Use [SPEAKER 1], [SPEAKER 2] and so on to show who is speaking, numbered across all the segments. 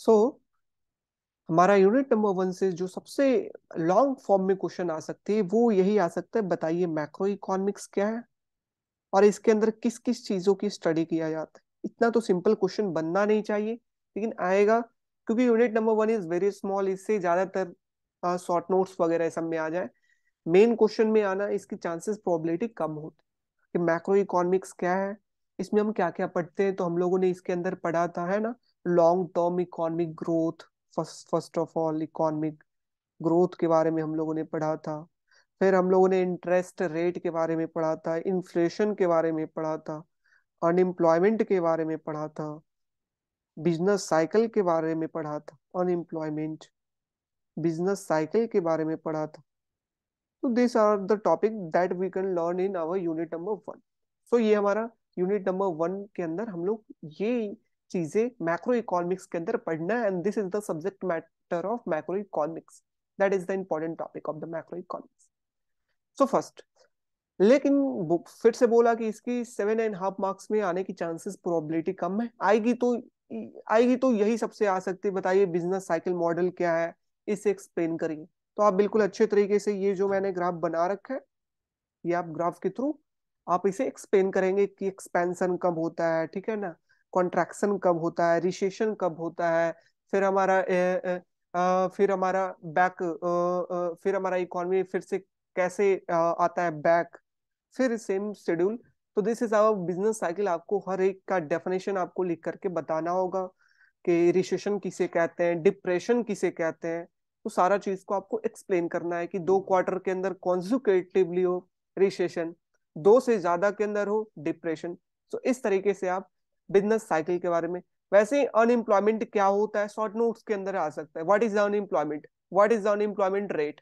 [SPEAKER 1] सो so, हमारा unit number one से जो सबसे लॉन्ग फॉर्म में क्वेश्चन आ सकते हैं वो यही आ सकता है बताइए मैक्रो इकोनॉमिक्स क्या है और इसके अंदर किस किस चीजों की स्टडी किया जाता है इतना तो सिंपल क्वेश्चन बनना नहीं चाहिए लेकिन आएगा क्योंकि unit number one is very small इससे ज्यादातर शॉर्ट नोट्स वगैरह सब में आ जाए मेन क्वेश्चन में आना इसकी चांसेस प्रॉबिलिटी कम होती कि मैक्रो इकोनॉमिक्स क्या है इसमें हम क्या क्या पढ़ते हैं तो हम लोगों ने इसके अंदर पढ़ा था है ना long term economic growth first first of all economic growth के बारे में हम लोगों ने पढ़ा था फिर हम लोगों ने इंटरेस्ट रेट के बारे में पढ़ा था इन्फ्लेशन के बारे में पढ़ा था अनएम्प्लॉयमेंट के बारे में पढ़ा था बिजनेस साइकिल के बारे में पढ़ा था अनएम्प्लॉयमेंट बिजनेस साइकिल के बारे में पढ़ा था तो this are the topic that we can learn in our unit number one so ये हमारा यूनिट नंबर वन के अंदर हम लोग ये चीजें मैक्रो इकोनॉमिक्स के अंदर पढ़ना है and this is the subject matter of macro economics that is the important topic of the macro economics so first लेकिन फिर से बोला कि इसकी सेवन एंड हाफ मार्क्स में आने की चांसेस प्रोबेबिलिटी कम है आएगी तो आएगी तो यही सबसे आ सकती है बताइए बिजनेस साइकिल मॉडल क्या है इसे एक्सप्लेन करिए तो आप बिल्कुल अच्छे तरीके से ये जो मैंने ग्राफ बना रखा है ये आप ग्राफ के थ्रू आप इसे एक्सप्लेन करेंगे कि एक्सपेंशन कब होता है ठीक है ना कॉन्ट्रैक्शन कब होता है रिसेशन कब होता है फिर हमारा ए, ए, आ, फिर हमारा बैक आ, आ, फिर हमारा इकोनॉमी फिर से कैसे आ, आता है बैक फिर सेम शेड्यूल तो this is our business cycle आपको हर एक का डेफिनेशन आपको लिख करके बताना होगा कि रिसेशन किसे कहते हैं डिप्रेशन किसे कहते हैं तो सारा चीज को आपको एक्सप्लेन करना है कि दो क्वार्टर के अंदर कॉन्जुकेटिवली हो रिसेशन दो से ज्यादा के अंदर हो डिप्रेशन सो तो इस तरीके से आप बिजनेस साइकिल के बारे में वैसे ही अनएम्प्लॉयमेंट क्या होता है शॉर्ट नोट्स के अंदर आ सकता है what is unemployment what is unemployment rate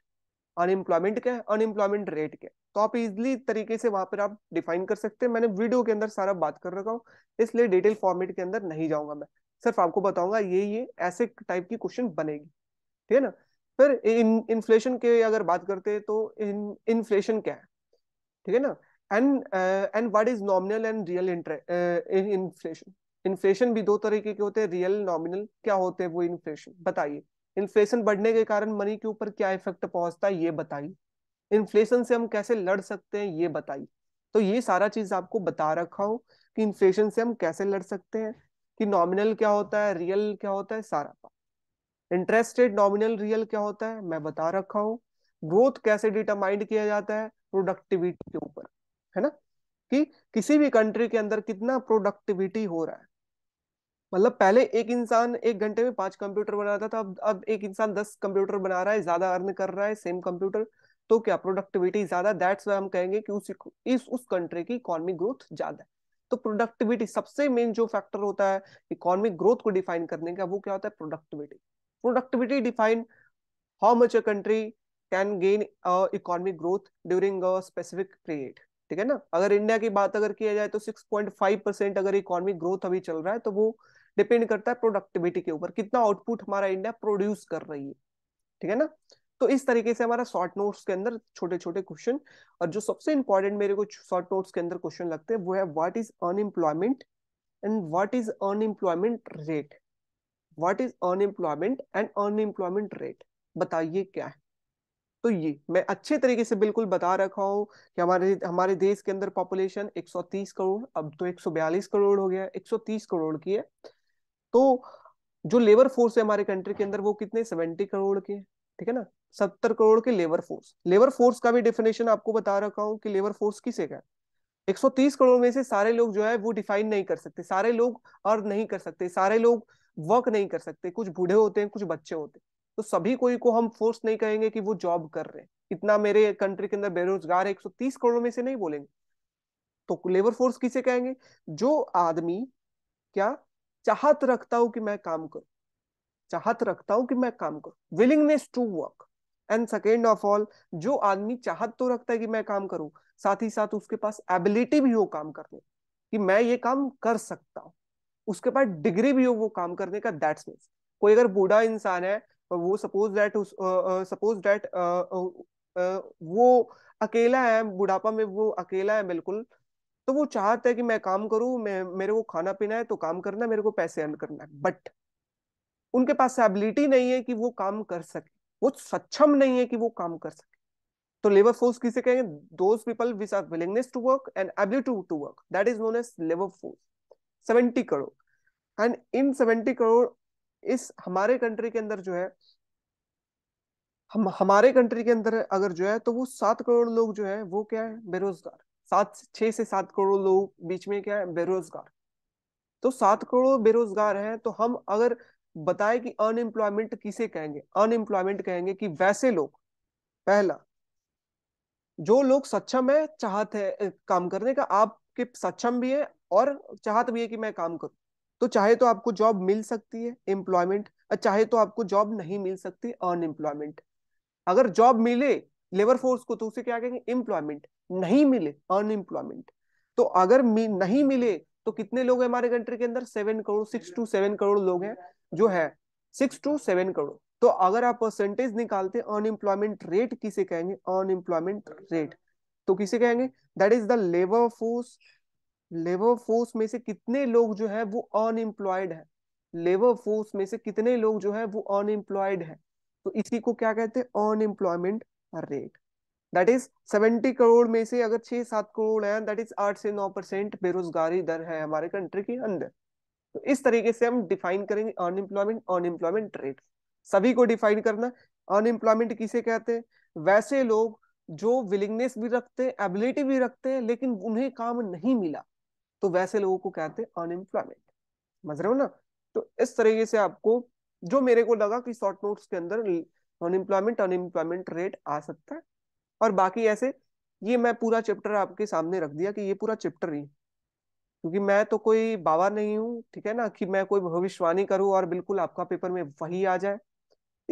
[SPEAKER 1] unemployment क्या है अनएम्प्लॉयमेंट रेट क्या तो आप इजिली तरीके से वहां पर आप डिफाइन कर सकते हैं मैंने वीडियो के अंदर सारा बात कर रखा हूँ इसलिए डिटेल फॉर्मेट के अंदर नहीं जाऊंगा मैं सिर्फ आपको बताऊंगा ये ये ऐसे टाइप की क्वेश्चन बनेगी ठीक है ना फिर इन इन्फ्लेशन के अगर बात करते हैं तो इन इन्फ्लेशन क्या है ठीक है ना and and what is nominal and real inflation inflation भी दो तरीके के होते हैं रियल नॉमिनल क्या होते हैं वो इन्फ्लेशन बताइए इन्फ्लेशन बढ़ने के कारण मनी के ऊपर क्या इफेक्ट पहुंचता है ये बताइए इन्फ्लेशन से हम कैसे लड़ सकते हैं ये बताइए तो ये सारा चीज आपको बता रखा हूँ कि इन्फ्लेशन से हम कैसे लड़ सकते हैं कि नॉमिनल क्या होता है रियल क्या होता है सारा इंटरेस्ट रेट नॉमिनल रियल क्या होता है मैं बता रखा हूँ ग्रोथ कैसे डिटरमाइंड किया जाता है प्रोडक्टिविटी के ऊपर है ना कि किसी भी कंट्री के अंदर कितना प्रोडक्टिविटी हो रहा है मतलब पहले एक इंसान एक घंटे में पांच कंप्यूटर बनाता था अब अब एक इंसान दस कंप्यूटर बना रहा है ज्यादा अर्न कर रहा है सेम कंप्यूटर तो क्या प्रोडक्टिविटी ज्यादा दैट्स वे हम कहेंगे कि उसी इस उस कंट्री की इकोनॉमिक ग्रोथ ज्यादा है तो प्रोडक्टिविटी सबसे मेन जो फैक्टर होता है इकोनॉमिक ग्रोथ को डिफाइन करने का वो क्या होता है productivity productivity define how much a country can gain economic growth during a specific period ठीक है ना अगर इंडिया की बात अगर किया जाए तो सिक्स पॉइंट फाइव परसेंट अगर इकोनॉमिक ग्रोथ अभी चल रहा है तो वो डिपेंड करता है प्रोडक्टिविटी के ऊपर कितना आउटपुट हमारा इंडिया प्रोड्यूस कर रही है ठीक है ना तो इस तरीके से हमारा शॉर्ट नोट्स के अंदर छोटे छोटे क्वेश्चन और जो सबसे इंपॉर्टेंट मेरे को शॉर्ट नोट्स के अंदर क्वेश्चन लगते हैं वो है what is unemployment and what is unemployment rate what is unemployment and unemployment rate बताइए क्या है तो ये मैं अच्छे तरीके से बिल्कुल बता रखा हूँ कि हमारे हमारे देश के अंदर पॉपुलेशन 130 करोड़ अब तो 142 करोड़ हो गया 130 करोड़ की है तो जो लेबर फोर्स है हमारे कंट्री के अंदर वो कितने 70 करोड़ के ठीक है ना 70 करोड़ के लेबर फोर्स लेबर फोर्स का भी डेफिनेशन आपको बता रखा हूँ कि लेबर फोर्स किसे का एक करोड़ में से सारे लोग जो है वो डिफाइन नहीं कर सकते सारे लोग अर्न नहीं कर सकते सारे लोग वर्क नहीं कर सकते कुछ बूढ़े होते हैं कुछ बच्चे होते हैं तो सभी कोई को हम फोर्स नहीं कहेंगे कि वो जॉब कर रहे हैं इतना मेरे कंट्री के अंदर बेरोजगार है तीस करोड़ में से नहीं बोलेंगे तो लेबर फोर्स किसे कहेंगे जो आदमी क्या चाहत रखता हूं कि मैं काम करूं चाहत रखता हूं कि मैं काम करूं willingness to work and second of all जो आदमी चाहत तो रखता है कि मैं काम करूं साथ ही साथ उसके पास एबिलिटी भी हो काम करने कि मैं ये काम कर सकता हूं उसके पास डिग्री भी हो वो काम करने का दैट्स मीन कोई अगर बूढ़ा इंसान है वो सपोज दैट सपोज दैट वो अकेला है बुढ़ापा में वो अकेला है बिल्कुल तो वो चाहता है कि मैं काम करूं मैं मेरे को खाना पीना है तो काम करना है मेरे को पैसे अर्न करना है बट उनके पास एबिलिटी नहीं है कि वो काम कर सके वो सक्षम नहीं है कि वो काम कर सके तो लेबर फोर्स किसे कहेंगे those people which are willingness to work and ability to work that is known as labour force seventy crore and in seventy crore इस हमारे कंट्री के अंदर जो है हम हमारे कंट्री के अंदर अगर जो है तो वो सात करोड़ लोग जो है वो क्या है बेरोजगार सात छह से सात करोड़ लोग बीच में क्या है बेरोजगार तो सात करोड़ बेरोजगार हैं तो हम अगर बताएं कि अनएम्प्लॉयमेंट किसे कहेंगे अनएम्प्लॉयमेंट कहेंगे कि वैसे लोग पहला जो लोग सक्षम है चाहत है काम करने का आपके सक्षम भी है और चाहत भी है कि मैं काम करूं तो चाहे तो आपको जॉब मिल सकती है एम्प्लॉयमेंट चाहे तो आपको जॉब नहीं मिल सकती अनएम्प्लॉयमेंट अगर जॉब मिले लेबर फोर्स को तो उसे क्या कहेंगे एम्प्लॉयमेंट नहीं मिले अनएम्प्लॉयमेंट तो अगर मि, नहीं मिले तो कितने लोग हैं हमारे कंट्री के अंदर seven crore six to seven crore लोग हैं जो है सिक्स टू सेवन करोड़ तो अगर आप परसेंटेज निकालते अनएम्प्लॉयमेंट रेट किसे कहेंगे अनएम्प्लॉयमेंट रेट तो किसे कहेंगे that is the labour force labour force में से कितने लोग जो है वो अनएम्प्लॉयड है लेबर फोर्स में से कितने लोग जो है वो अनएम्प्लॉयड है तो इसी को क्या कहते हैं unemployment rate that is seventy crore में से अगर छह सात करोड़ है दैट इज आठ से नौ परसेंट बेरोजगारी दर है हमारे कंट्री के अंदर तो इस तरीके से हम डिफाइन करेंगे अनएम्प्लॉयमेंट अनएम्प्लॉयमेंट रेट सभी को डिफाइन करना अनएम्प्लॉयमेंट किसे कहते हैं वैसे लोग जो विलिंगनेस भी रखते हैं एबिलिटी भी रखते हैं लेकिन उन्हें काम नहीं मिला तो वैसे लोगों को कहते हैं अनएम्प्लॉयमेंट समझ रहे हो ना तो इस तरीके से आपको जो मेरे को लगा कि शॉर्ट नोट्स के अंदर अनएम्प्लॉयमेंट अनएम्प्लॉयमेंट रेट आ सकता है और बाकी ऐसे ये मैं पूरा चैप्टर आपके सामने रख दिया कि ये पूरा चैप्टर ही क्योंकि मैं तो कोई बाबा नहीं हूँ ठीक है ना कि मैं कोई भविष्यवाणी करूँ और बिल्कुल आपका पेपर में वही आ जाए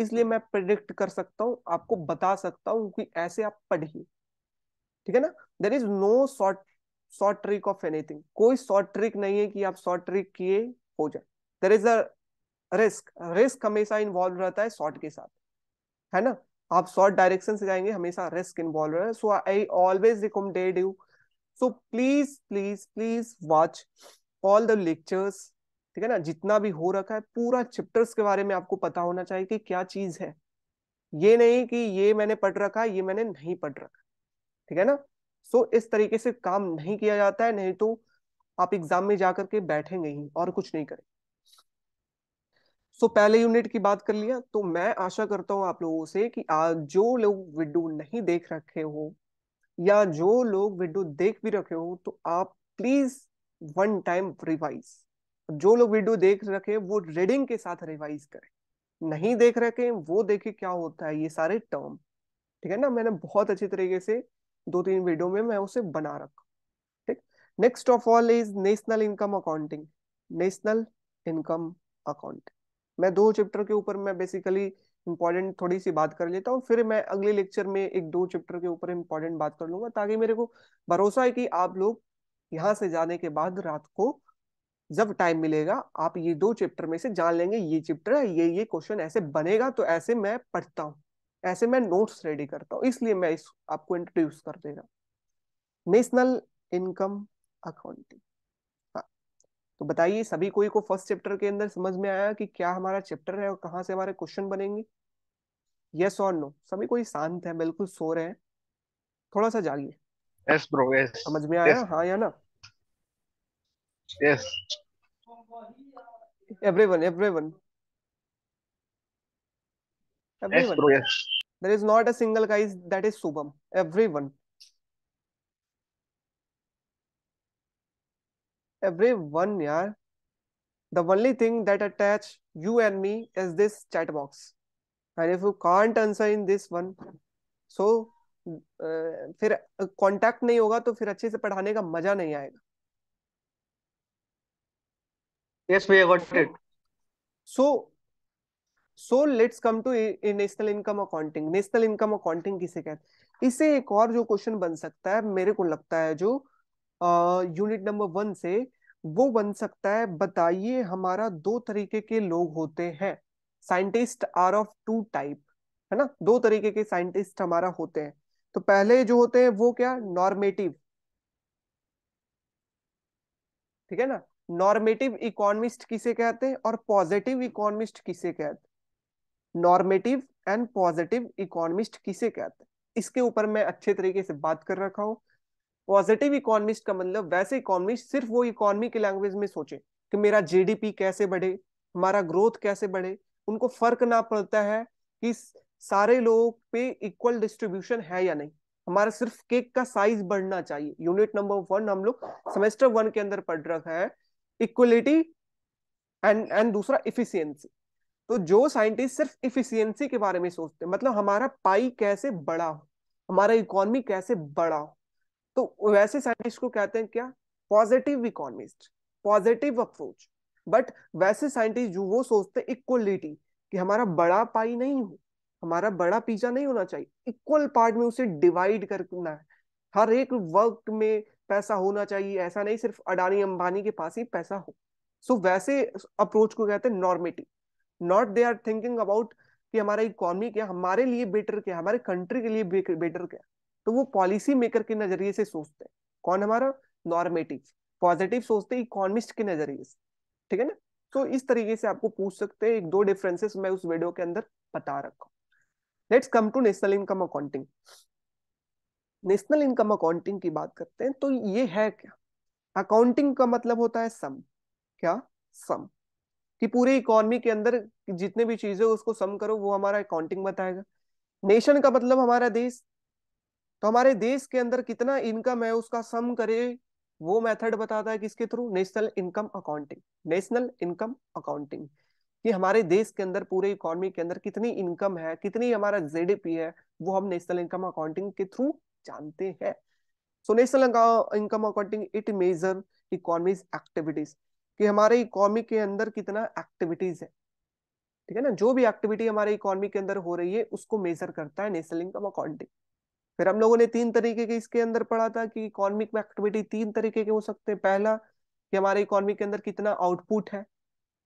[SPEAKER 1] इसलिए मैं प्रिडिक्ट कर सकता हूँ आपको बता सकता हूँ कि ऐसे आप पढ़िए ठीक है ना there is no short short trick of anything कोई शॉर्ट ट्रिक नहीं है कि आप शॉर्ट ट्रिक किए हो जाए there is a risk risk हमेशा इन्वॉल्व रहता है शॉर्ट के साथ है ना आप शॉर्ट डायरेक्शन से जाएंगे हमेशा रिस्क इन्वॉल्व है so I always recommended you so please please please watch all the lectures ठीक है ना जितना भी हो रखा है पूरा चैप्टर्स के बारे में आपको पता होना चाहिए कि क्या चीज है ये नहीं कि ये मैंने पढ़ रखा है ये मैंने नहीं पढ़ रखा ठीक है ना सो इस तरीके से काम नहीं किया जाता है नहीं तो आप एग्जाम में जा करके बैठेंगे ही और कुछ नहीं करें सो so, पहले यूनिट की बात कर लिया तो मैं आशा करता हूँ आप लोगों से कि आज जो लोग विडो नहीं देख रखे हो या जो लोग विडो देख भी रखे हो तो आप प्लीज वन टाइम रिवाइज जो लोग वीडियो देख रखे वो रीडिंग के साथ रिवाइज करें नहीं देख रखे वो देखे क्या होता है ये सारे टर्म ठीक है ना मैंने बहुत अच्छी तरीके से दो तीन वीडियो में मैं उसे बना रखा ठीक next of all is national income accounting national income account मैं दो चैप्टर के ऊपर मैं बेसिकली इंपॉर्टेंट थोड़ी सी बात कर लेता हूँ फिर मैं अगले लेक्चर में एक दो चैप्टर के ऊपर इंपॉर्टेंट बात कर लूंगा ताकि मेरे को भरोसा है कि आप लोग यहाँ से जाने के बाद रात को जब टाइम मिलेगा आप ये दो चैप्टर में से जान लेंगे ये चैप्टर है ये ये क्वेश्चन ऐसे बनेगा तो ऐसे मैं पढ़ता हूँ ऐसे मैं नोट्स रेडी करता हूँ इसलिए मैं इस आपको इंट्रोड्यूस कर दे रहा हूँ नेशनल इनकम अकाउंटिंग तो बताइए सभी कोई को फर्स्ट चैप्टर के अंदर समझ में आया कि क्या हमारा चैप्टर है और कहां से हमारे क्वेश्चन बनेंगे यस और नो सभी कोई शांत है बिल्कुल सो रहे हैं थोड़ा सा जागिए yes, yes. समझ में आया yes. हाँ या ना yes everyone everyone everyone yes, bro, there is not a single guy that is Subham. Everyone. Everyone, yaar. The only thing that attach you and me is this chat box. And if you can't answer in this one, so uh, फिर contact नहीं होगा तो फिर अच्छे से पढ़ाने का मजा नहीं आएगा yes we got it so so let's come to national income accounting national income accounting किसे कहते हैं इससे एक और जो क्वेश्चन बन सकता है मेरे को लगता है जो यूनिट नंबर वन से वो बन सकता है बताइए हमारा दो तरीके के लोग होते हैं scientist are of two type है ना दो तरीके के साइंटिस्ट हमारा होते हैं तो पहले जो होते हैं वो क्या नॉर्मेटिव ठीक है ना नॉर्मेटिव इकोनॉमिस्ट किसे कहते हैं और पॉजिटिव इकोनॉमिस्ट किसे कहते हैं नॉर्मेटिव एंड पॉजिटिव इकोनॉमिस्ट किसे कहते हैं इसके ऊपर मैं अच्छे तरीके से बात कर रखा हूँ पॉजिटिव इकोनॉमिस्ट का मतलब वैसे इकोनॉमिस्ट सिर्फ वो इकोनॉमी की लैंग्वेज में सोचे कि मेरा जीडीपी कैसे बढ़े हमारा ग्रोथ कैसे बढ़े उनको फर्क ना पड़ता है कि सारे लोग पे इक्वल डिस्ट्रीब्यूशन है या नहीं हमारा सिर्फ केक का साइज बढ़ना चाहिए यूनिट नंबर वन हम लोग सेमेस्टर वन के अंदर पढ़ रखा है इक्वलिटी एंड एंड दूसरा इफिशियंसी तो जो साइंटिस्ट सिर्फ इफिशियंसी के बारे में सोचते हैं मतलब हमारा पाई कैसे बड़ा हो हमारा इकोनॉमी कैसे बड़ा हो तो वैसे साइंटिस्ट को कहते हैं क्या positive economist positive approach but वैसे साइंटिस्ट जो वो सोचते हैं इक्वलिटी कि हमारा बड़ा पाई नहीं हो हमारा बड़ा पिज्जा नहीं होना चाहिए इक्वल पार्ट में उसे डिवाइड करना है हर एक वर्क में पैसा होना चाहिए ऐसा नहीं सिर्फ अडानी अंबानी के पास ही पैसा हो सो so, वैसे अप्रोच को कहते हैं normative not they are thinking about कि हमारा इकोनॉमी क्या हमारे लिए बेटर क्या हमारे कंट्री के लिए बेटर क्या तो वो पॉलिसी मेकर के नजरिए से सोचते हैं कौन हमारा नॉर्मेटिव पॉजिटिव सोचते हैं इकोनॉमिस्ट के नजरिए से ठीक है ना तो इस तरीके से आपको पूछ सकते हैं एक दो डिफरेंसेस मैं उस वीडियो के अंदर बता रखा let's come to national income accounting national income accounting की बात करते हैं तो ये है क्या अकाउंटिंग का मतलब होता है सम क्या सम कि पूरी इकोनॉमी के अंदर जितने भी चीजें उसको सम करो वो हमारा अकाउंटिंग बताएगा नेशन का मतलब हमारा देश तो हमारे देश के अंदर कितना इनकम है उसका सम करे वो मेथड बताता है किसके through national income accounting national income accounting कि हमारे देश के अंदर पूरे इकोनॉमी के अंदर कितनी इनकम है कितनी हमारा जेडीपी है वो हम नेशनल इनकम अकाउंटिंग के थ्रू जानते हैं so national income accounting it measure economy activities कि हमारे इकोनॉमी के अंदर कितना एक्टिविटीज है ठीक है ना जो भी एक्टिविटी हमारे इकोनॉमी के अंदर हो रही है उसको मेजर करता है नेशनल इनकम अकाउंटिंग फिर हम लोगों ने तीन तरीके के इसके अंदर पढ़ा था कि इकोनॉमिक में एक्टिविटी तीन तरीके के हो सकते हैं पहला कि हमारे इकोनॉमी के अंदर कितना आउटपुट है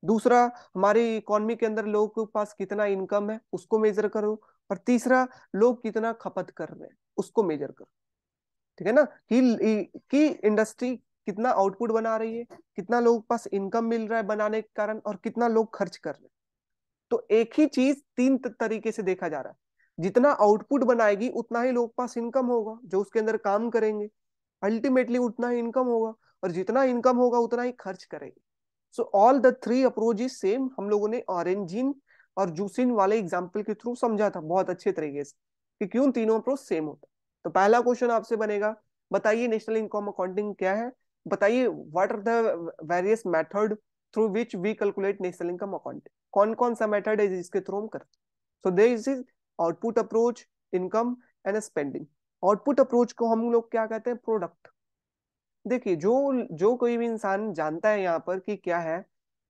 [SPEAKER 1] दूसरा हमारे इकोनॉमी के अंदर लोगों के पास कितना इनकम है उसको मेजर करो और तीसरा लोग कितना खपत कर रहे हैं उसको मेजर करो ठीक है ना कि कि इंडस्ट्री कितना आउटपुट बना रही है कितना लोग पास इनकम मिल रहा है बनाने के कारण और कितना लोग खर्च कर रहे हैं तो एक ही चीज तीन तरीके से देखा जा रहा है जितना आउटपुट बनाएगी उतना ही लोग पास इनकम होगा जो उसके अंदर काम करेंगे अल्टीमेटली उतना ही इनकम होगा और जितना इनकम होगा उतना ही खर्च करेंगे so all the three approach is same हम लोगों ने ऑरेंजिन और जूसिन वाले एग्जाम्पल के थ्रू समझा था बहुत अच्छे तरीके से कि क्यों तीनों अप्रोच सेम होता तो पहला क्वेश्चन आपसे बनेगा बताइए नेशनल इनकम अकाउंटिंग क्या है बताइए what are the various method through which we calculate national income account कौन कौन सा मेथड है जिसके थ्रू हम करते so they is is output approach income and spending output approach को हम लोग क्या कहते हैं प्रोडक्ट देखिए जो जो कोई भी इंसान जानता है यहाँ पर कि क्या है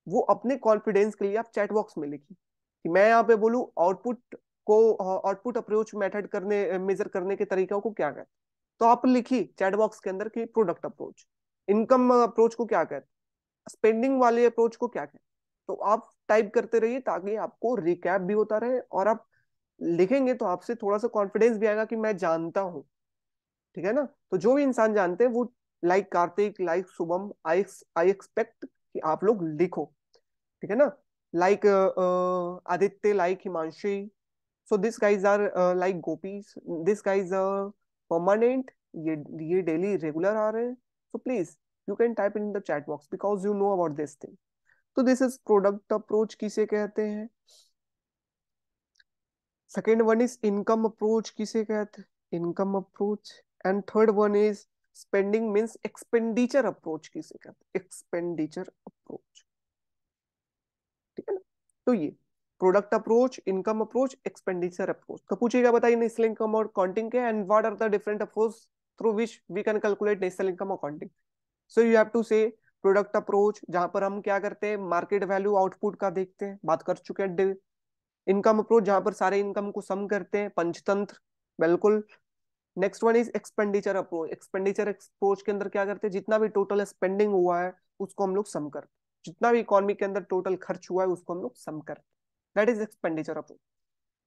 [SPEAKER 1] वो अपने कॉन्फिडेंस के लिए आप चैट बॉक्स में लिखिए कि मैं यहाँ पे बोलूँ आउटपुट को आउटपुट अप्रोच मेथड करने मेजर करने के तरीकों को क्या कहते हैं तो आप लिखिए चैट बॉक्स के अंदर कि प्रोडक्ट अप्रोच इनकम अप्रोच को क्या कहते हैं स्पेंडिंग वाले अप्रोच को क्या कहते हैं तो आप टाइप करते रहिए ताकि आपको रिकैप भी होता रहे और आप लिखेंगे तो आपसे थोड़ा सा कॉन्फिडेंस भी आएगा कि मैं जानता हूँ ठीक है ना तो जो भी इंसान जानते हैं वो like Kartik like Shubham I I expect कि आप लोग लिखो ठीक है ना like Aditya like Himanshi so this guys are like गोपीज दिस गाइज परमानेंट ये ये डेली रेगुलर आ रहे हैं so please you can type in the chat box because you know about this thing तो दिस इज प्रोडक्ट अप्रोच किसे कहते हैं second one is income approach किसे कहते हैं income approach and third one is spending means expenditure approach किसे कहते हैं एक्सपेंडिचर अप्रोच ठीक है ना तो ये product approach income approach expenditure approach तो पूछेगा बताइए इसलिंग और काउंटिंग के and what are the different approach through which we can calculate national income accounting so you have to say product approach जहां पर हम क्या करते हैं मार्केट वैल्यू आउटपुट का देखते हैं बात कर चुके हैं इनकम अप्रोच जहां पर सारे इनकम को सम करते हैं पंचतंत्र बिल्कुल next one is expenditure approach expenditure approach के अंदर क्या करते हैं जितना भी टोटल स्पेंडिंग हुआ है उसको हम लोग सम करते हैं जितना भी इकोनॉमी के अंदर टोटल खर्च हुआ है उसको हम लोग सम करते हैं that is expenditure approach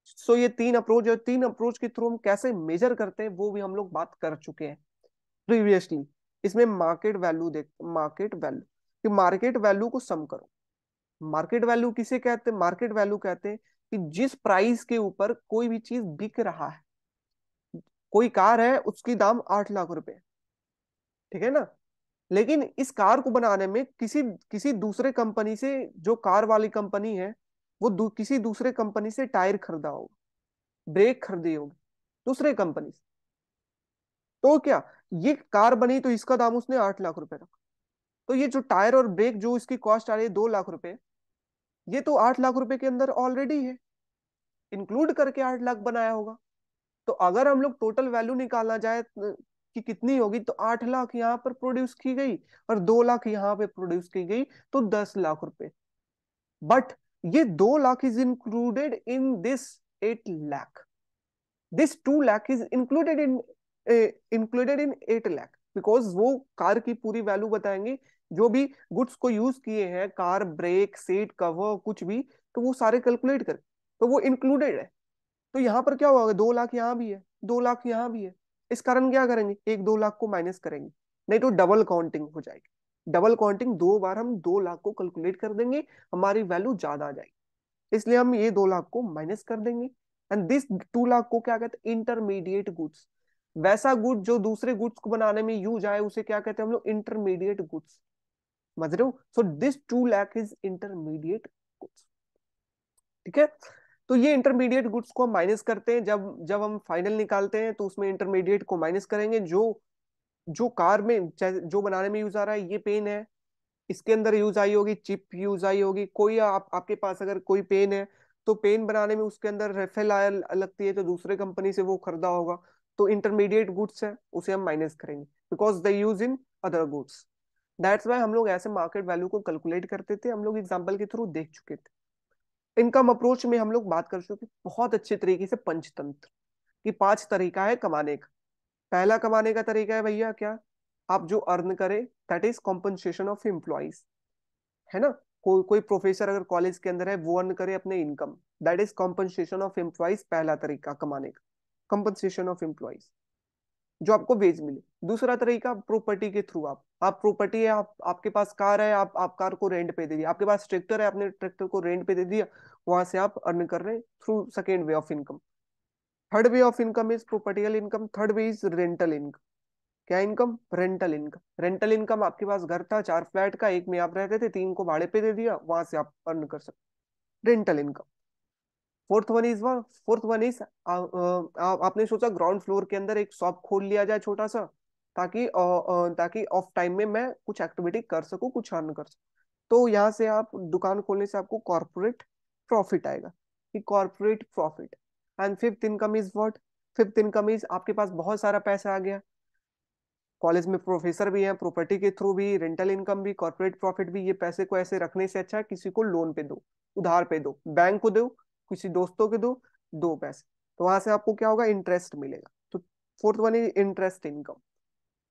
[SPEAKER 1] so ये तीन अप्रोच और तीन अप्रोच के थ्रू हम कैसे मेजर करते हैं वो भी हम लोग बात कर चुके हैं प्रीवियसली इसमें मार्केट वैल्यू देख मार्केट वैल्यू कि मार्केट वैल्यू को सम करो मार्केट वैल्यू किसे कहते हैं मार्केट वैल्यू कहते हैं कि जिस प्राइस के ऊपर कोई भी चीज बिक रहा है कोई कार है उसकी दाम आठ लाख रुपए ठीक है ना लेकिन इस कार को बनाने में किसी किसी दूसरे कंपनी से जो कार वाली कंपनी है वो दू, किसी दूसरे कंपनी से टायर खरीदा होगा ब्रेक खरीदी होगी दूसरे कंपनी से तो क्या ये कार बनी तो इसका दाम उसने आठ लाख रुपए रखा तो ये जो टायर और ब्रेक जो इसकी कॉस्ट आ रही है दो लाख रुपए ये तो आठ लाख रुपए के अंदर ऑलरेडी है इंक्लूड करके आठ लाख बनाया होगा तो अगर हम लोग टोटल वैल्यू निकालना जाए कि कितनी होगी तो आठ लाख यहाँ पर प्रोड्यूस की गई और दो लाख यहाँ पे प्रोड्यूस की गई तो दस लाख रुपए बट ये दो lakh is included in this eight lakh this two lakh is included in included in eight lakh because वो कार की पूरी वैल्यू बताएंगे जो भी गुड्स को यूज किए हैं कार ब्रेक सीट कवर कुछ भी तो वो सारे कैलकुलेट करें तो वो इंक्लूडेड है तो यहाँ पर क्या होगा दो लाख यहाँ भी है दो लाख यहाँ भी है इस कारण क्या करेंगे एक दो लाख को माइनस करेंगे नहीं तो डबल काउंटिंग हो जाएगी डबल काउंटिंग दो बार हम दो लाख को कैलकुलेट कर देंगे हमारी वैल्यू ज्यादा आ जाएगी इसलिए हम ये दो लाख को माइनस कर देंगे एंड दिस टू लाख को क्या कहते हैं इंटरमीडिएट गुड्स वैसा गुड जो दूसरे गुड्स को बनाने में यूज आए उसे क्या कहते हैं हम लोग इंटरमीडिएट गुड्स समझ रहे हो so this two lakh is intermediate goods ठीक है तो ये इंटरमीडिएट गुड्स को माइनस करते हैं जब जब हम फाइनल निकालते हैं तो उसमें इंटरमीडिएट को माइनस करेंगे जो जो कार में जो बनाने में यूज आ रहा है ये पेन है इसके अंदर यूज आई होगी चिप यूज आई होगी कोई आप आपके पास अगर कोई पेन है तो पेन बनाने में उसके अंदर रेफेल आयल लगती है तो दूसरे कंपनी से वो खरीदा होगा तो इंटरमीडिएट गुड्स है उसे हम माइनस करेंगे because they use in other goods that's why हम लोग ऐसे मार्केट वैल्यू को कैलकुलेट करते थे हम लोग एग्जाम्पल के थ्रू देख चुके थे इनकम अप्रोच में हम लोग बात कर चुके बहुत अच्छे तरीके से पंचतंत्र की पांच तरीका है कमाने का पहला कमाने का तरीका है भैया क्या आप जो अर्न करें that is compensation of employees है ना को, कोई प्रोफेसर अगर कॉलेज के अंदर है वो अर्न करे अपने income that is compensation of employees पहला तरीका कमाने का कॉम्पनसेशन ऑफ एम्प्लॉयज जो आपको वेज मिले दूसरा तरीका प्रॉपर्टी के थ्रू आप आप प्रॉपर्टी है आप आपके पास कार है आप आप कार को रेंट पे दे दिया आपके पास ट्रैक्टर है आपने ट्रैक्टर को रेंट पे दे दिया वहां से आप अर्न कर रहे हैं through second way of income third way of income is proprietorial income third way is rental income क्या income rental income rental income आपके पास घर था चार फ्लैट का एक में आप रहते थे तीन को भाड़े पे दे दिया वहां से आप अर्न कर सकते rental income fourth one is one fourth one is आपने सोचा ग्राउंड फ्लोर के अंदर एक शॉप खोल लिया जाए छोटा सा ताकि ताकि ऑफ टाइम में मैं कुछ एक्टिविटी कर सकू कुछ अर्न कर सकू तो यहाँ से आप दुकान खोलने से आपको कॉर्पोरेट प्रॉफिट आएगा कि corporate profit and fifth income is what fifth income is आपके पास बहुत सारा पैसा आ गया कॉलेज में प्रोफेसर भी हैं प्रॉपर्टी के थ्रू भी रेंटल इनकम भी कॉर्पोरेट प्रॉफिट भी ये पैसे को ऐसे रखने से अच्छा है किसी को लोन पे दो उधार पे दो बैंक को दो किसी दोस्तों के दो दो पैसे तो वहां से आपको क्या होगा इंटरेस्ट मिलेगा तो fourth one is interest income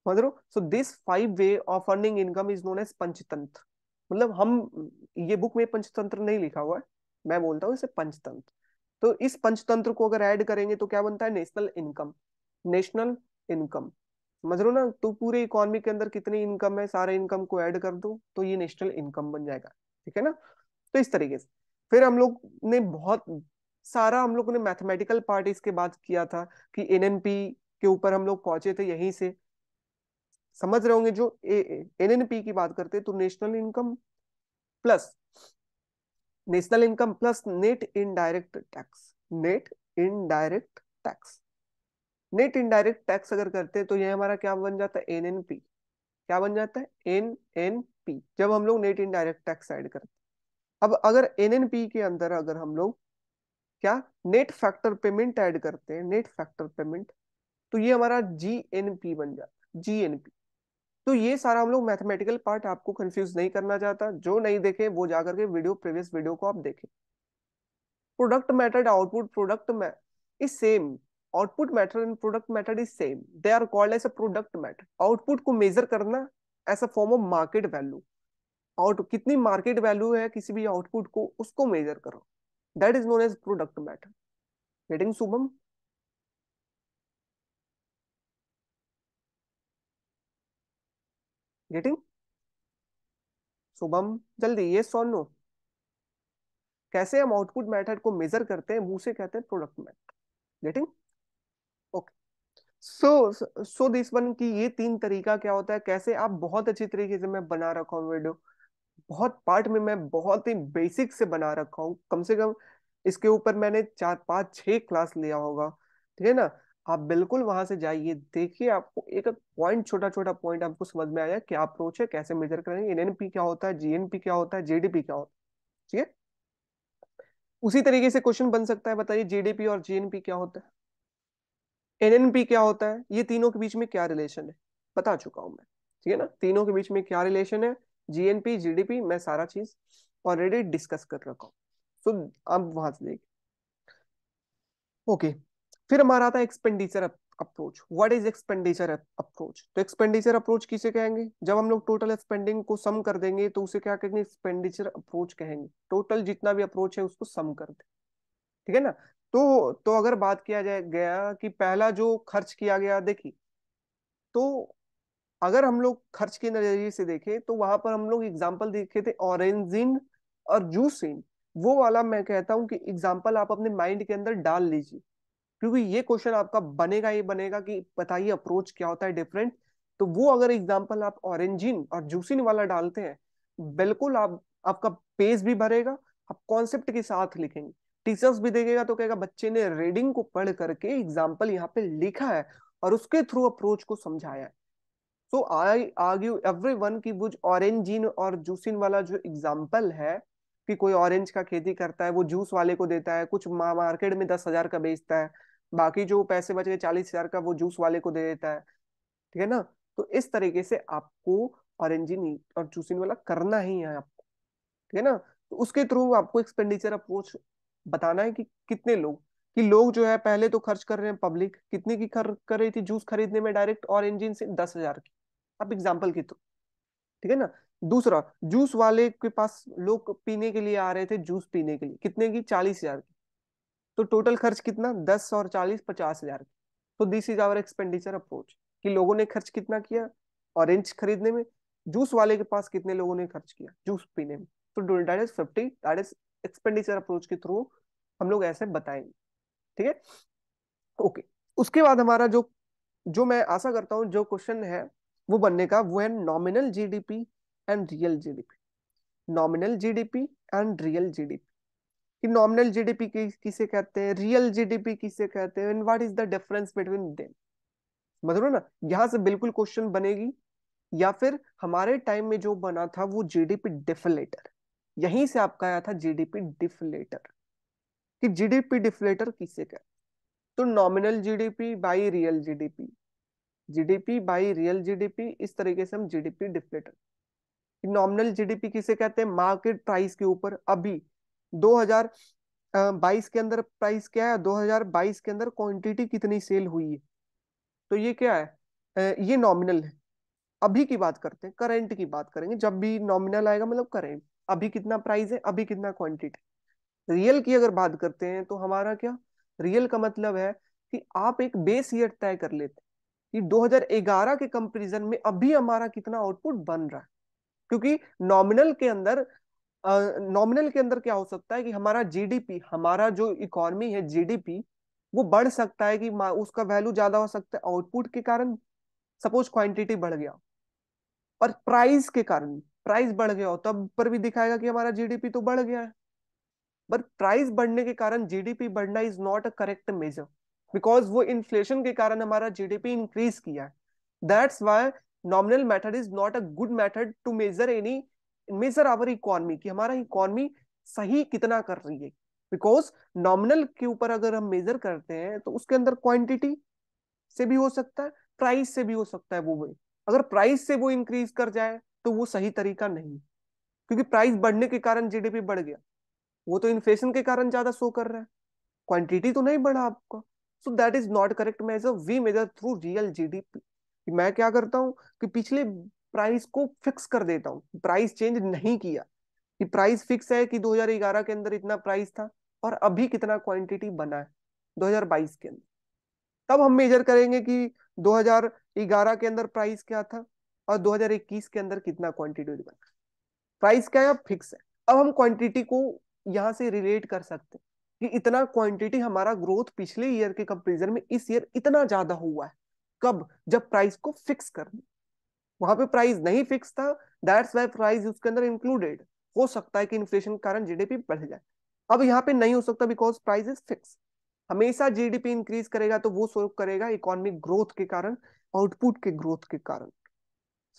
[SPEAKER 1] मतलब so this five way of earning income is known as Panchatantra मतलब हम ये बुक में पंचतंत्र नहीं लिखा हुआ है मैं बोलता हूँ इसे पंचतंत्र तो इस पंचतंत्र को अगर ऐड करेंगे तो क्या बनता है नेशनल इनकम नेशनल इनकम समझ रहे ना तो पूरे इकोनॉमी के अंदर कितनी इनकम है सारे इनकम को ऐड कर दो तो ये नेशनल इनकम बन जाएगा ठीक है ना तो इस तरीके से फिर हम लोग ने बहुत सारा हम लोग ने मैथमेटिकल पार्ट इसके बाद किया था कि एनएनपी के ऊपर हम लोग पहुंचे थे यहीं से समझ रहे होंगे जो एनएनपी की बात करते तो national income plus national income plus net indirect tax net indirect tax net indirect tax अगर करते हैं तो ये हमारा क्या बन जाता है एन क्या बन जाता है एन एन पी जब हम लोग नेट इनडायरेक्ट टैक्स ऐड करते हैं अब अगर एन एन पी के अंदर अगर हम लोग क्या नेट फैक्टर पेमेंट ऐड करते हैं नेट फैक्टर पेमेंट तो ये हमारा जी एन पी बन जाता है जी एन पी तो ये सारा हम लोग मैथमेटिकल पार्ट आपको कंफ्यूज नहीं करना चाहता जो नहीं देखे वो जाकर के वीडियो प्रीवियस वीडियो को आप देखें product method output product is same output method and product method is same they are called as a product method output को मेजर करना as a form of market value out कितनी market value है किसी भी output को उसको measure करो that is known as product method getting Shubham getting Shubham जल्दी ये सो नो कैसे हम आउटपुट मेथड को मेजर करते हैं मुंह से कहते हैं product method getting okay so so this one की ये तीन तरीका क्या होता है कैसे आप बहुत अच्छी तरीके से मैं बना रखा हूँ वीडियो बहुत पार्ट में मैं बहुत ही बेसिक से बना रखा हूँ कम से कम इसके ऊपर मैंने चार पांच छह क्लास लिया होगा ठीक है ना आप बिल्कुल वहां से जाइए देखिए आपको एक पॉइंट छोटा छोटा पॉइंट आपको समझ में आया क्या अप्रोच है कैसे मेजर करेंगे एनएनपी क्या होता है जीएनपी क्या होता है जेडीपी क्या होता है ठीक है उसी तरीके से क्वेश्चन बन सकता है बताइए जीडीपी और जीएनपी क्या होता है एनएनपी क्या होता है ये तीनों के बीच में क्या रिलेशन है बता चुका हूं मैं ठीक है ना तीनों के बीच में क्या रिलेशन है जीएनपी जीडीपी मैं सारा चीज ऑलरेडी डिस्कस कर रखा हूं सो आप वहां से देखिए ओके okay. फिर हमारा आता है expenditure approach what is expenditure approach तो एक्सपेंडिचर अप्रोच किसे कहेंगे जब हम लोग टोटल एक्सपेंडिंग को सम कर देंगे तो उसे क्या कहेंगे एक्सपेंडिचर अप्रोच कहेंगे टोटल जितना भी अप्रोच है उसको सम कर दे ठीक है ना तो तो अगर बात किया जाए गया कि पहला जो खर्च किया गया देखिए तो अगर हम लोग खर्च के नजरिए से देखें तो वहां पर हम लोग एग्जाम्पल देखे थे ऑरेंजिन और जूसिन वो वाला मैं कहता हूँ कि एग्जाम्पल आप अपने माइंड के अंदर डाल लीजिए क्योंकि ये क्वेश्चन आपका बनेगा ही बनेगा कि बताइए अप्रोच क्या होता है डिफरेंट तो वो अगर एग्जाम्पल आप ऑरेंजिन और जूसिन वाला डालते हैं बिल्कुल आप आपका पेज भी भरेगा आप कॉन्सेप्ट के साथ लिखेंगे टीचर्स भी देखेगा तो कहेगा बच्चे ने रीडिंग को पढ़ करके एग्जाम्पल यहाँ पे लिखा है और उसके थ्रू अप्रोच को समझाया है so I argue every one की वो ऑरेंजिन और जूसिन वाला जो एग्जाम्पल है कि कोई ऑरेंज का खेती करता है वो जूस वाले को देता है कुछ मार्केट में दस हजार का बेचता है बाकी जो पैसे बच गए चालीस हजार का वो जूस वाले को दे देता है ठीक है ना तो इस तरीके से आपको ऑरेंजिन और जूसिन वाला करना ही है आपको ठीक है ना तो उसके थ्रू आपको एक्सपेंडिचर अप्रोच बताना है कि कितने लोग कि लोग जो है पहले तो खर्च कर रहे हैं पब्लिक कितने की खर्च कर रही थी जूस खरीदने में डायरेक्ट और इंजिन से दस हजार की आप एग्जाम्पल के थ्रू तो। ठीक है ना दूसरा जूस वाले के पास लोग पीने के लिए आ रहे थे जूस पीने के लिए कितने की चालीस हजार की तो टोटल खर्च कितना दस और चालीस पचास हजार तो this is our expenditure approach कि लोगों ने खर्च कितना किया ऑरेंज खरीदने में जूस वाले के पास कितने लोगों ने खर्च किया जूस पीने में तो that is fifty that is expenditure approach के थ्रू हम लोग ऐसे बताएंगे ठीक है ओके उसके बाद हमारा जो जो मैं आशा करता हूँ जो क्वेश्चन है वो बनने का वो है nominal GDP and real GDP nominal GDP and real GDP कि नॉमिनल जीडीपी किसे कहते हैं रियल जीडीपी किसे कहते हैं and what is the difference between them मतलब ना यहाँ से बिल्कुल क्वेश्चन बनेगी या फिर हमारे टाइम में जो बना था वो जीडीपी डिफ्लेटर यहीं से आपका आया था जीडीपी डिफ्लेटर कि जीडीपी डिफ्लेटर किसे कहते तो nominal GDP by real GDP GDP by real GDP इस तरीके से हम जीडीपी डिफलेटर नॉमिनल जीडीपी किसे कहते हैं मार्केट प्राइस के ऊपर अभी 2022 के अंदर प्राइस क्या है 2022 के अंदर क्वांटिटी कितनी सेल हुई है तो ये क्या है ये नॉमिनल है अभी की बात करते हैं करेंट की बात करेंगे जब भी नॉमिनल आएगा मतलब करेंट अभी कितना प्राइस है अभी कितना क्वांटिटी रियल की अगर बात करते हैं तो हमारा क्या रियल का मतलब है कि आप एक बेस ईयर तय कर लेते कि 2011 के कंपैरिजन में अभी हमारा कितना आउटपुट बन रहा है क्योंकि नॉमिनल के अंदर नॉमिनल के अंदर क्या हो सकता है कि हमारा जीडीपी हमारा जो इकोनॉमी है जीडीपी वो बढ़ सकता है कि उसका वैल्यू ज्यादा हो सकता है आउटपुट के कारण सपोज क्वांटिटी बढ़ गया और प्राइस के कारण प्राइस बढ़ गया हो तब पर भी दिखाएगा कि हमारा जीडीपी तो बढ़ गया है बट प्राइस बढ़ने के कारण जीडीपी बढ़ना is not a correct measure because वो इन्फ्लेशन के कारण हमारा जीडीपी इंक्रीज किया है that's why nominal method is not a good method to measure any measure our economy कि हमारा इकोनॉमी सही कितना कर रही है बिकॉज नॉमिनल के ऊपर अगर हम मेजर करते हैं तो उसके अंदर क्वांटिटी से भी हो सकता है प्राइस से भी हो सकता है वो वे अगर प्राइस से वो इंक्रीज कर जाए तो वो सही तरीका नहीं क्योंकि प्राइस बढ़ने के कारण जीडीपी बढ़ गया वो तो इन्फ्लेशन के कारण ज्यादा शो कर रहा है क्वांटिटी तो नहीं बढ़ा आपका so that is not correct measure we measure through real GDP मैं क्या करता हूँ कि पिछले प्राइस को फिक्स कर देता हूँ प्राइस चेंज नहीं किया कि प्राइस फिक्स है कि 2011 के अंदर इतना प्राइस था और अभी कितना क्वांटिटी बना है 2022 के अंदर तब हम मेजर करेंगे कि 2011 के अंदर प्राइस क्या था और 2021 के अंदर कितना क्वांटिटी बना प्राइस क्या है फिक्स है अब हम क्वांटिटी को यहाँ से रिलेट कर सकते हैं कि इतना क्वांटिटी हमारा ग्रोथ पिछले ईयर के कंपेरिजन में इस ईयर इतना ज्यादा हुआ है कब जब प्राइस को फिक्स कर दिया वहां पे प्राइस नहीं फिक्स था दैट्स वाई प्राइस उसके अंदर इंक्लूडेड हो सकता है कि इन्फ्लेशन के कारण जीडीपी बढ़ जाए अब यहाँ पे नहीं हो सकता बिकॉज प्राइस इज फिक्स हमेशा जीडीपी इंक्रीज करेगा तो वो सोल्व करेगा इकोनॉमिक ग्रोथ के कारण आउटपुट के ग्रोथ के कारण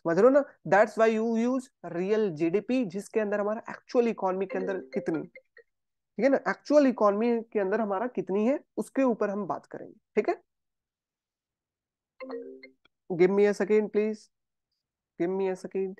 [SPEAKER 1] समझ रहे हो ना that's why you use real GDP जिसके अंदर हमारा एक्चुअल इकोनॉमी के अंदर कितनी ठीक है ना एक्चुअल इकोनॉमी के अंदर हमारा कितनी है उसके ऊपर हम बात करेंगे ठीक है give me a second please give me a second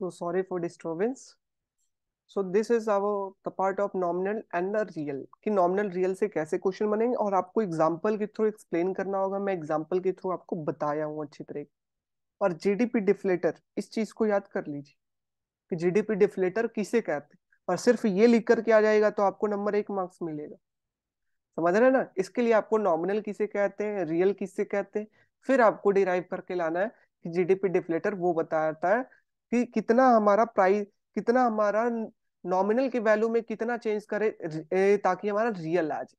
[SPEAKER 1] So sorry for disturbance. So this is our the part of nominal and the real कि नॉमिनल रियल से कैसे क्वेश्चन बनेंगे और आपको एग्जांपल के थ्रू एक्सप्लेन करना होगा मैं एग्जांपल के थ्रू आपको बताया हूँ अच्छी तरह और जीडीपी डिफ्लेटर इस चीज को याद कर लीजिए कि जीडीपी डिफ्लेटर किसे कहते हैं और सिर्फ ये लिख करके आ जाएगा तो आपको नंबर एक मार्क्स मिलेगा समझ रहे ना इसके लिए आपको नॉमिनल किसे कहते हैं रियल किसे कहते हैं फिर आपको डिराइव करके लाना है कि जीडीपी डिफ्लेटर वो बताता है कि कितना हमारा प्राइस कितना हमारा नॉमिनल के वैल्यू में कितना चेंज करे ताकि हमारा रियल आ जाए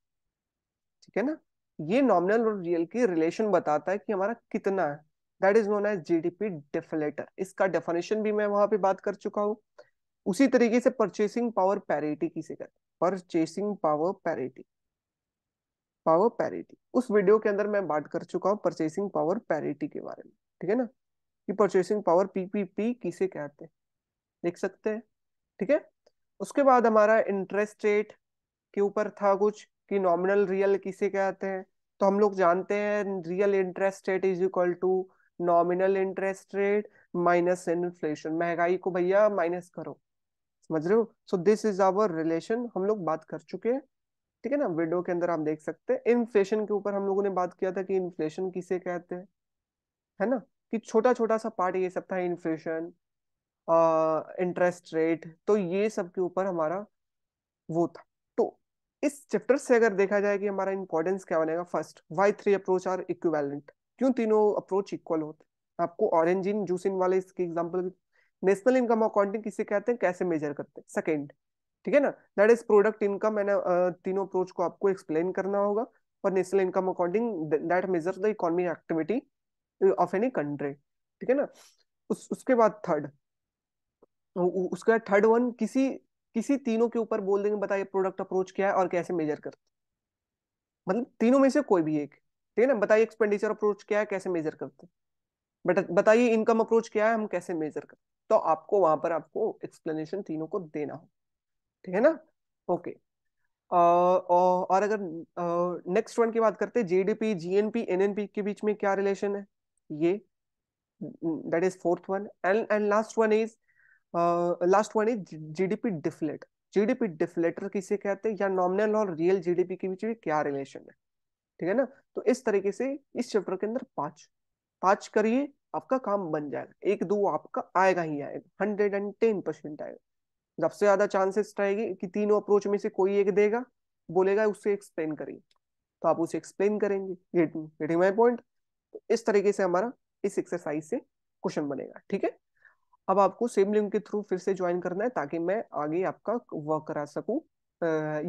[SPEAKER 1] ठीक है ना ये नॉमिनल और रियल की रिलेशन बताता है कि हमारा कितना है that is known as GDP deflator इसका डेफिनेशन भी मैं वहां पे बात कर चुका हूँ उसी तरीके से परचेसिंग पावर पैरिटी की कहते purchasing power parity power parity उस वीडियो के अंदर मैं बात कर चुका हूँ परचेसिंग पावर पैरिटी के बारे में ठीक है ना कि परचेसिंग पावर पीपीपी किसे कहते हैं देख सकते हैं ठीक है उसके बाद हमारा इंटरेस्ट रेट के ऊपर था कुछ कि नॉमिनल रियल किसे कहते हैं तो हम लोग जानते हैं real interest rate is equal to nominal interest rate minus inflation महंगाई को भैया माइनस करो समझ रहे हो so this is our relation हम लोग बात कर चुके हैं ठीक है ना वीडियो के अंदर आप देख सकते हैं इन्फ्लेशन के ऊपर हम लोगों ने बात किया था कि इन्फ्लेशन किसे कहते हैं है ना कि छोटा छोटा सा पार्ट ये सब था इन्फ्लेशन इंटरेस्ट रेट तो ये सब के ऊपर हमारा वो था तो इस चैप्टर से अगर देखा जाए कि हमारा इंपॉर्टेंस क्या बनेगा first why three approach are equivalent क्यों तीनों अप्रोच इक्वल होते आपको ऑरेंज इन जूस इन वाले इसके एग्जाम्पल नेशनल इनकम अकाउंटिंग किसे कहते हैं कैसे मेजर करते हैं सेकेंड ठीक है ना दैट इज प्रोडक्ट इनकम मैंने तीनों अप्रोच को आपको एक्सप्लेन करना होगा और national income accounting that measure the economic activity of any country ठीक है ना उस उसके बाद थर्ड उसके बाद थर्ड वन किसी किसी तीनों के ऊपर बोल देंगे बताइए प्रोडक्ट अप्रोच क्या है और कैसे मेजर करते मतलब तीनों में से कोई भी एक ठीक है ना बताइए एक्सपेंडिचर अप्रोच क्या है कैसे मेजर करते बट बताइए इनकम अप्रोच क्या है हम कैसे मेजर करते तो आपको वहां पर आपको एक्सप्लेनेशन तीनों को देना हो ठीक है ना ओके और अगर नेक्स्ट वन की बात करते हैं जीडीपी जीएनपी एनएनपी के बीच में क्या रिलेशन है ये that is fourth one and and last one is last one is GDP deflate GDP deflator किसे कहते हैं या नॉमिनल और रियल जीडीपी के बीच में क्या रिलेशन है ठीक है ना तो इस तरीके से इस चैप्टर के अंदर पांच पांच करिए आपका काम बन जाएगा एक दो आपका आएगा ही आएगा हंड्रेड एंड टेन परसेंट आएगा सबसे ज्यादा चांसेस रहेगी कि तीनों अप्रोच में से कोई एक देगा बोलेगा उससे एक्सप्लेन करिए तो आप उसे एक्सप्लेन करेंगे गेटिंग माई पॉइंट इस तरीके से हमारा इस एक्सरसाइज से क्वेश्चन बनेगा ठीक है अब आपको सेम लिंक के थ्रू फिर से ज्वाइन करना है ताकि मैं आगे आपका वर्क करा सकूं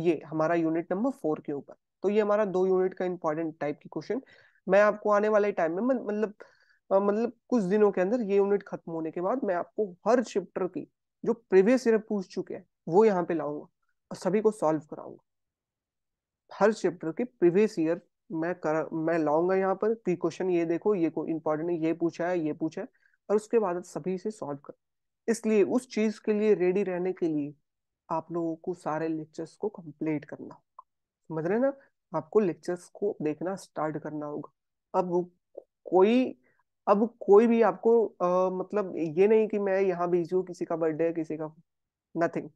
[SPEAKER 1] ये हमारा यूनिट नंबर फोर के ऊपर तो ये हमारा दो यूनिट का इंपॉर्टेंट टाइप की क्वेश्चन मैं आपको आने वाले टाइम में मतलब मतलब कुछ दिनों के अंदर ये यूनिट खत्म होने के बाद मैं आपको हर चैप्टर की जो प्रीवियस ईयर पूछ चुके हैं वो यहाँ पे लाऊंगा और सभी को सॉल्व कराऊंगा हर चैप्टर के प्रीवियस ईयर मैं कर मैं लाऊंगा यहाँ पर प्री क्वेश्चन ये देखो ये को इम्पोर्टेंट ये पूछा है ये पूछा है और उसके बाद सभी से सॉल्व कर इसलिए उस चीज के लिए रेडी रहने के लिए आप लोगों को सारे लेक्चर्स को कंप्लीट करना होगा समझ रहे ना आपको लेक्चर्स को देखना स्टार्ट करना होगा अब कोई अब कोई भी आपको आ, मतलब ये नहीं कि मैं यहाँ बिजी हूँ किसी का बर्थडे है किसी का nothing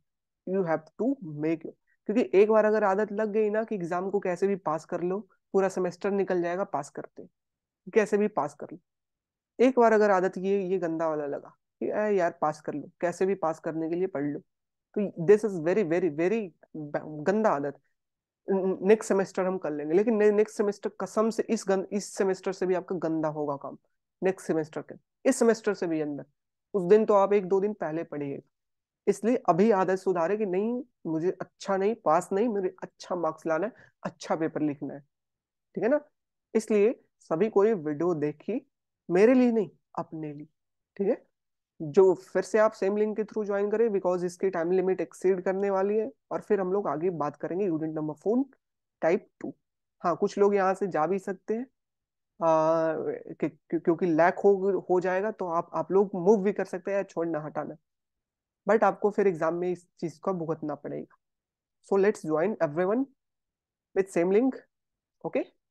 [SPEAKER 1] you have to make क्योंकि एक बार अगर आदत लग गई ना कि एग्जाम को कैसे भी पास कर लो पूरा सेमेस्टर निकल जाएगा पास करते कैसे भी पास कर लो एक बार अगर आदत ये ये गंदा वाला लगा कि यार पास कर लो कैसे भी पास करने के लिए पढ़ लो तो this is very very very गंदा आदत नेक्स्ट सेमेस्टर हम कर लेंगे लेकिन नेक्स्ट सेमेस्टर कसम से इस गंद इस सेमेस्टर से भी आपका गंदा होगा काम नेक्स्ट सेमेस्टर के इस सेमेस्टर से भी अंदर उस दिन तो आप एक दो दिन पहले पढ़िएगा इसलिए अभी आदत सुधारे कि नहीं मुझे अच्छा नहीं पास नहीं मुझे अच्छा मार्क्स लाना है अच्छा पेपर लिखना है ठीक है ना इसलिए सभी को ये वीडियो देखी मेरे लिए नहीं अपने लिए ठीक है जो फिर से आप सेम लिंक के थ्रू ज्वाइन करें बिकॉज इसकी टाइम लिमिट एक्सीड करने वाली है और फिर हम लोग आगे बात करेंगे unit number phone type two हाँ कुछ लोग यहाँ से जा भी सकते हैं क्योंकि लैक हो हो जाएगा तो आप आप लोग मूव भी कर सकते हैं या छोड़ना हटाना बट आपको फिर एग्जाम में इस चीज का भुगतना पड़ेगा so let's join every one with same link okay